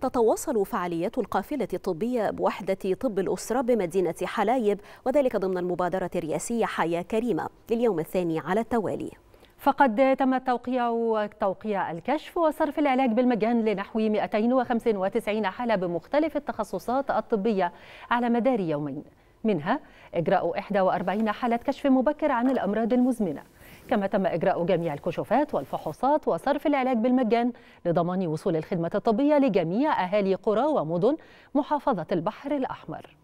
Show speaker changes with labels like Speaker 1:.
Speaker 1: تتواصل فعاليات القافلة الطبية بوحدة طب الأسرة بمدينة حلايب وذلك ضمن المبادرة الرئاسية حياة كريمة لليوم الثاني على التوالي فقد تم توقيع توقيع الكشف وصرف العلاج بالمجان لنحو 295
Speaker 2: حالة بمختلف التخصصات الطبية على مدار يومين منها إجراء 41 حالة كشف مبكر عن الأمراض المزمنة كما تم إجراء جميع الكشوفات والفحوصات وصرف العلاج بالمجان لضمان وصول الخدمة الطبية لجميع أهالي قرى ومدن محافظة البحر الأحمر